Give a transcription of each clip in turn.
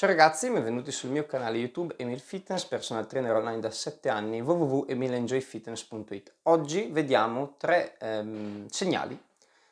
Ciao ragazzi, benvenuti sul mio canale YouTube Emil Fitness, personal trainer online da 7 anni, www.emilenjoyfitness.it. Oggi vediamo tre ehm, segnali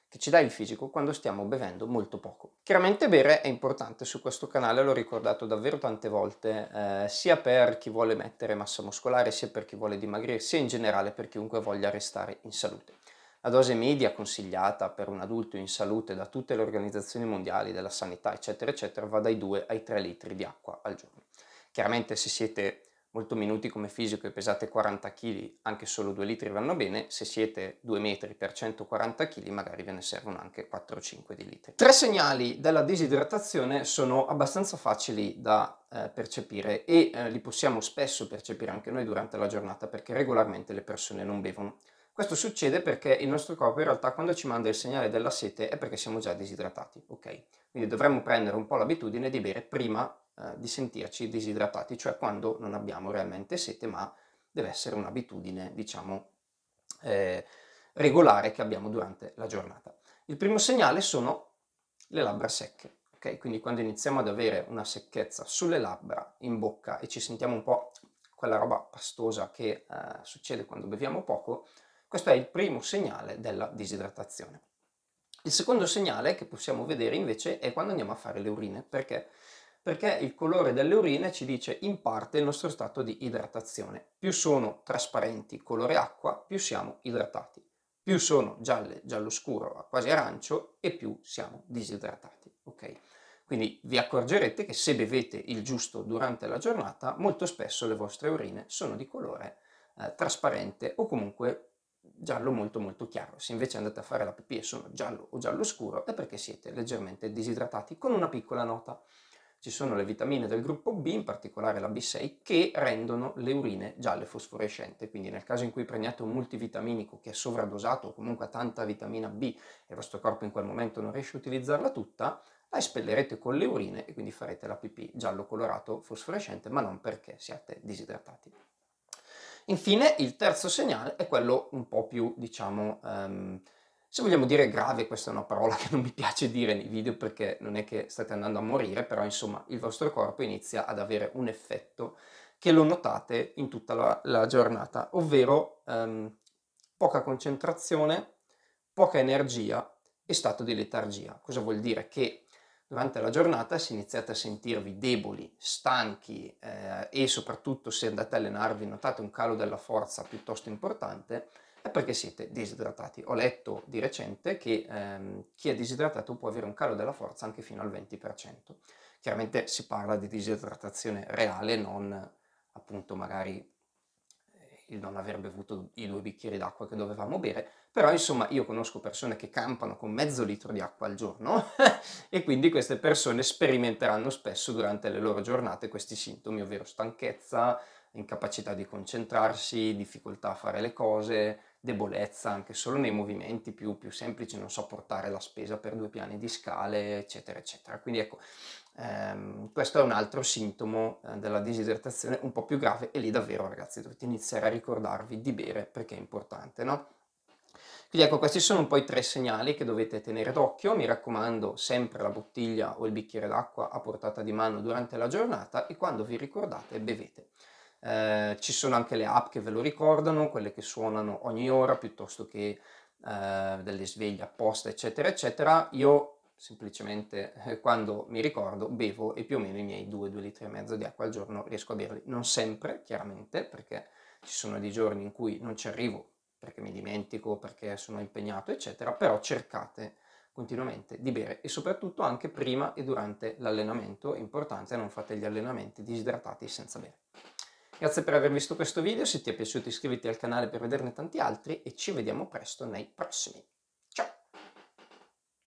che ci dà il fisico quando stiamo bevendo molto poco. Chiaramente bere è importante su questo canale, l'ho ricordato davvero tante volte, eh, sia per chi vuole mettere massa muscolare, sia per chi vuole dimagrire, sia in generale per chiunque voglia restare in salute. La dose media consigliata per un adulto in salute da tutte le organizzazioni mondiali della sanità, eccetera, eccetera, va dai 2 ai 3 litri di acqua al giorno. Chiaramente se siete molto minuti come fisico e pesate 40 kg, anche solo 2 litri vanno bene, se siete 2 metri per 140 kg magari ve ne servono anche 4 o 5 di litri. Tre segnali della disidratazione sono abbastanza facili da eh, percepire e eh, li possiamo spesso percepire anche noi durante la giornata perché regolarmente le persone non bevono. Questo succede perché il nostro corpo in realtà quando ci manda il segnale della sete è perché siamo già disidratati, ok? Quindi dovremmo prendere un po' l'abitudine di bere prima eh, di sentirci disidratati, cioè quando non abbiamo realmente sete, ma deve essere un'abitudine, diciamo, eh, regolare che abbiamo durante la giornata. Il primo segnale sono le labbra secche, ok? Quindi quando iniziamo ad avere una secchezza sulle labbra, in bocca e ci sentiamo un po' quella roba pastosa che eh, succede quando beviamo poco, questo è il primo segnale della disidratazione. Il secondo segnale che possiamo vedere invece è quando andiamo a fare le urine. Perché? Perché il colore delle urine ci dice in parte il nostro stato di idratazione. Più sono trasparenti colore acqua, più siamo idratati. Più sono gialle, giallo scuro, quasi arancio, e più siamo disidratati. Okay? Quindi vi accorgerete che se bevete il giusto durante la giornata, molto spesso le vostre urine sono di colore eh, trasparente o comunque giallo molto molto chiaro. Se invece andate a fare la pipì e sono giallo o giallo scuro è perché siete leggermente disidratati, con una piccola nota. Ci sono le vitamine del gruppo B, in particolare la B6, che rendono le urine gialle fosforescente, quindi nel caso in cui prendiate un multivitaminico che è sovradosato o comunque ha tanta vitamina B e il vostro corpo in quel momento non riesce a utilizzarla tutta, la espellerete con le urine e quindi farete la pipì giallo colorato fosforescente, ma non perché siate disidratati. Infine il terzo segnale è quello un po' più, diciamo, ehm, se vogliamo dire grave, questa è una parola che non mi piace dire nei video perché non è che state andando a morire, però insomma il vostro corpo inizia ad avere un effetto che lo notate in tutta la, la giornata, ovvero ehm, poca concentrazione, poca energia e stato di letargia. Cosa vuol dire? Che durante la giornata se iniziate a sentirvi deboli, stanchi eh, e soprattutto se andate a allenarvi notate un calo della forza piuttosto importante, è perché siete disidratati. Ho letto di recente che ehm, chi è disidratato può avere un calo della forza anche fino al 20%. Chiaramente si parla di disidratazione reale, non appunto magari il non aver bevuto i due bicchieri d'acqua che dovevamo bere, però insomma io conosco persone che campano con mezzo litro di acqua al giorno e quindi queste persone sperimenteranno spesso durante le loro giornate questi sintomi, ovvero stanchezza, incapacità di concentrarsi, difficoltà a fare le cose, debolezza anche solo nei movimenti più, più, semplici, non so, portare la spesa per due piani di scale, eccetera, eccetera. Quindi ecco, ehm, questo è un altro sintomo eh, della disidratazione un po' più grave e lì davvero ragazzi dovete iniziare a ricordarvi di bere perché è importante, no? Quindi ecco, questi sono un po' i tre segnali che dovete tenere d'occhio. Mi raccomando, sempre la bottiglia o il bicchiere d'acqua a portata di mano durante la giornata e quando vi ricordate bevete. Eh, ci sono anche le app che ve lo ricordano, quelle che suonano ogni ora piuttosto che eh, delle sveglie apposta, eccetera, eccetera. Io semplicemente eh, quando mi ricordo bevo e più o meno i miei 2-2 litri e mezzo di acqua al giorno riesco a berli. Non sempre, chiaramente, perché ci sono dei giorni in cui non ci arrivo perché mi dimentico, perché sono impegnato, eccetera, però cercate continuamente di bere e soprattutto anche prima e durante l'allenamento, importante non fate gli allenamenti disidratati senza bere. Grazie per aver visto questo video, se ti è piaciuto iscriviti al canale per vederne tanti altri e ci vediamo presto nei prossimi.